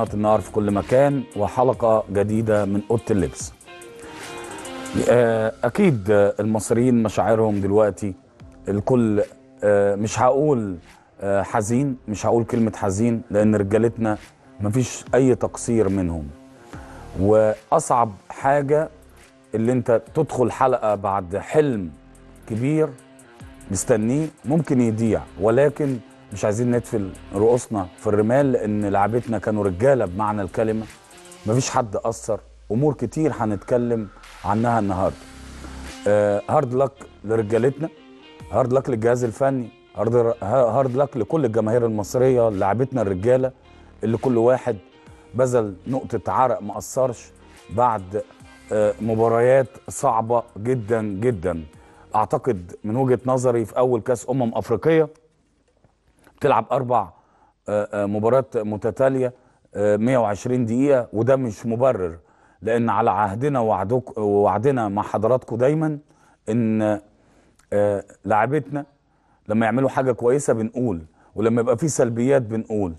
نار النهار في كل مكان وحلقة جديدة من أوضة اللبس آه، أكيد المصريين مشاعرهم دلوقتي الكل آه، مش هقول آه، حزين مش هقول كلمة حزين لأن رجالتنا مفيش أي تقصير منهم وأصعب حاجة اللي أنت تدخل حلقة بعد حلم كبير مستنيه ممكن يضيع ولكن مش عايزين ندفن رؤوسنا في الرمال لان لعبتنا كانوا رجاله بمعنى الكلمه مفيش حد قصر امور كتير هنتكلم عنها النهارده آه هارد لك لرجالتنا هارد لك للجهاز الفني هارد هارد لك لكل الجماهير المصريه لعبتنا الرجاله اللي كل واحد بذل نقطه عرق ما قصرش بعد آه مباريات صعبه جدا جدا اعتقد من وجهه نظري في اول كاس امم افريقيه تلعب اربع آه، آه، مباريات متتاليه 120 آه، دقيقه وده مش مبرر لان على عهدنا ووعدك ووعدنا مع حضراتكم دايما ان لعبتنا لما يعملوا حاجه كويسه بنقول ولما يبقى في سلبيات بنقول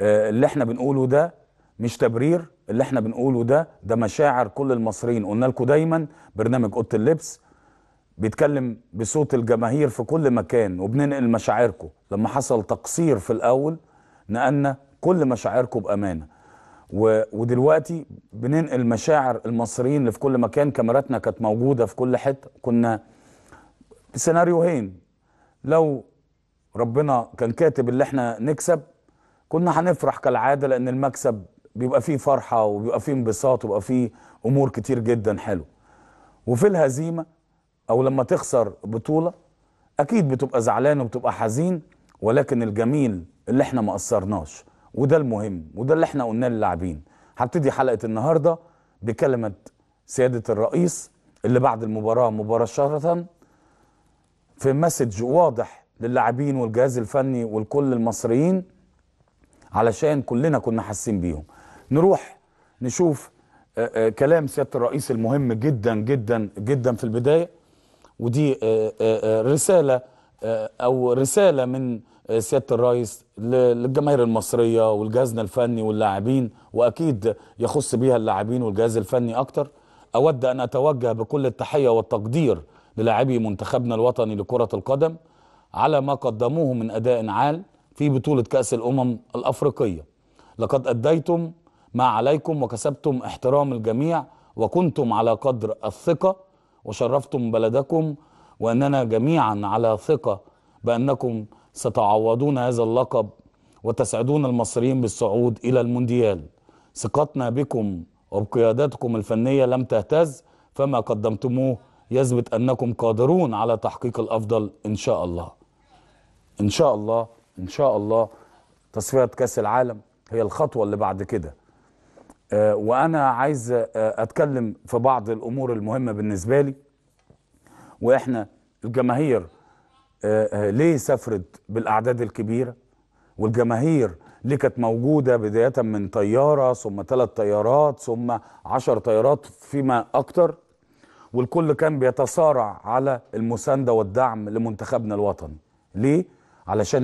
اللي احنا بنقوله ده مش تبرير اللي احنا بنقوله ده ده مشاعر كل المصريين قلنا لكم دايما برنامج اوضه اللبس بيتكلم بصوت الجماهير في كل مكان وبننقل مشاعركم لما حصل تقصير في الاول نقلنا كل مشاعركم بامانه و... ودلوقتي بننقل مشاعر المصريين اللي في كل مكان كاميراتنا كانت موجوده في كل حته كنا سيناريوهين لو ربنا كان كاتب اللي احنا نكسب كنا هنفرح كالعاده لان المكسب بيبقى فيه فرحه وبيبقى فيه انبساط وبيبقى فيه امور كتير جدا حلو وفي الهزيمه او لما تخسر بطوله اكيد بتبقى زعلان وبتبقى حزين ولكن الجميل اللي احنا ما قصرناش وده المهم وده اللي احنا قلناه للاعبين هبتدي حلقه النهارده بكلمه سياده الرئيس اللي بعد المباراه مباشره في مسج واضح للاعبين والجهاز الفني والكل المصريين علشان كلنا كنا حاسين بيهم نروح نشوف آه، آه، كلام سياده الرئيس المهم جدا جدا جدا في البدايه ودي آه، آه، آه، رسالة أو رسالة من سيادة الرئيس للجماهير المصرية والجهازنا الفني واللاعبين وأكيد يخص بيها اللاعبين والجهاز الفني أكتر أود أن أتوجه بكل التحية والتقدير للاعبي منتخبنا الوطني لكرة القدم على ما قدموه من أداء عال في بطولة كأس الأمم الأفريقية لقد أديتم ما عليكم وكسبتم احترام الجميع وكنتم على قدر الثقة وشرفتم بلدكم واننا جميعا على ثقه بانكم ستعوضون هذا اللقب وتسعدون المصريين بالصعود الى المونديال ثقتنا بكم وبقيادتكم الفنيه لم تهتز فما قدمتموه يثبت انكم قادرون على تحقيق الافضل ان شاء الله ان شاء الله ان شاء الله تصفيه كاس العالم هي الخطوه اللي بعد كده آه، وانا عايز آه، اتكلم في بعض الامور المهمه بالنسبه لي واحنا الجماهير آه، ليه سافرت بالاعداد الكبيره والجماهير اللي كانت موجوده بدايه من طياره ثم ثلاث طيارات ثم عشر طيارات فيما اكتر والكل كان بيتصارع على المسانده والدعم لمنتخبنا الوطني ليه علشان